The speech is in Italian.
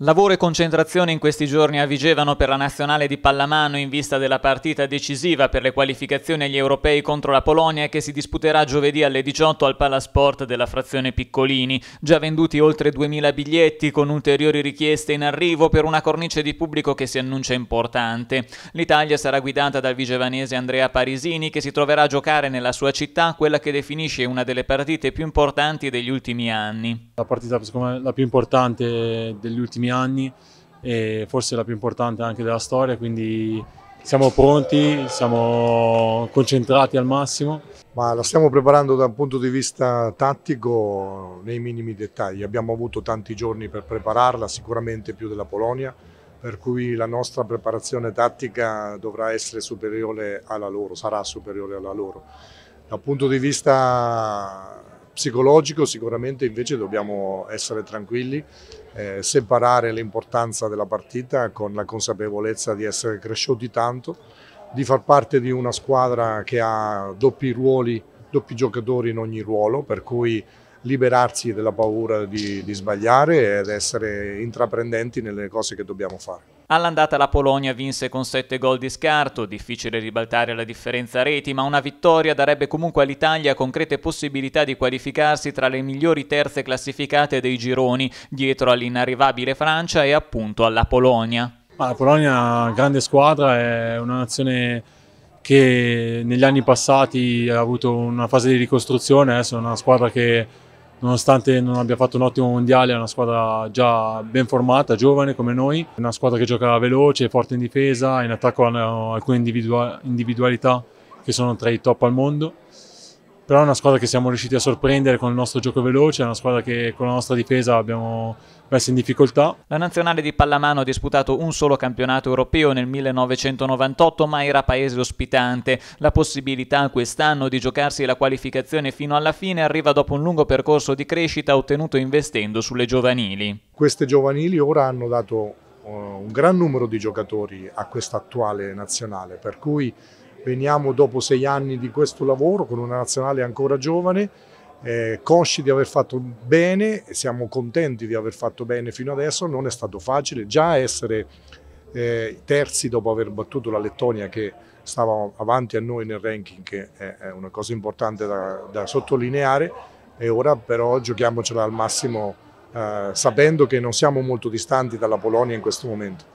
Lavoro e concentrazione in questi giorni a Vigevano per la nazionale di pallamano in vista della partita decisiva per le qualificazioni agli europei contro la Polonia che si disputerà giovedì alle 18 al Palasport della frazione Piccolini. Già venduti oltre 2000 biglietti con ulteriori richieste in arrivo per una cornice di pubblico che si annuncia importante. L'Italia sarà guidata dal vigevanese Andrea Parisini che si troverà a giocare nella sua città quella che definisce una delle partite più importanti degli ultimi anni. La partita secondo me la più importante degli ultimi anni ultimi anni e forse la più importante anche della storia, quindi siamo pronti, siamo concentrati al massimo. Ma la stiamo preparando da un punto di vista tattico nei minimi dettagli. Abbiamo avuto tanti giorni per prepararla, sicuramente più della Polonia, per cui la nostra preparazione tattica dovrà essere superiore alla loro, sarà superiore alla loro. Dal punto di vista psicologico sicuramente invece dobbiamo essere tranquilli, eh, separare l'importanza della partita con la consapevolezza di essere cresciuti tanto, di far parte di una squadra che ha doppi ruoli, doppi giocatori in ogni ruolo, per cui liberarsi della paura di, di sbagliare ed essere intraprendenti nelle cose che dobbiamo fare. All'andata la Polonia vinse con 7 gol di scarto, difficile ribaltare la differenza a reti, ma una vittoria darebbe comunque all'Italia concrete possibilità di qualificarsi tra le migliori terze classificate dei gironi, dietro all'inarrivabile Francia e appunto alla Polonia. la Polonia è una grande squadra, è una nazione che negli anni passati ha avuto una fase di ricostruzione, adesso eh, è una squadra che nonostante non abbia fatto un ottimo mondiale, è una squadra già ben formata, giovane come noi, è una squadra che gioca veloce, forte in difesa, in attacco hanno alcune individualità che sono tra i top al mondo però è una squadra che siamo riusciti a sorprendere con il nostro gioco veloce, è una squadra che con la nostra difesa abbiamo messo in difficoltà. La nazionale di pallamano ha disputato un solo campionato europeo nel 1998 ma era paese ospitante. La possibilità quest'anno di giocarsi la qualificazione fino alla fine arriva dopo un lungo percorso di crescita ottenuto investendo sulle giovanili. Queste giovanili ora hanno dato eh, un gran numero di giocatori a questa attuale nazionale, per cui Veniamo dopo sei anni di questo lavoro con una nazionale ancora giovane, eh, consci di aver fatto bene, siamo contenti di aver fatto bene fino adesso, non è stato facile già essere eh, terzi dopo aver battuto la Lettonia che stava avanti a noi nel ranking, che è una cosa importante da, da sottolineare, e ora però giochiamocela al massimo eh, sapendo che non siamo molto distanti dalla Polonia in questo momento.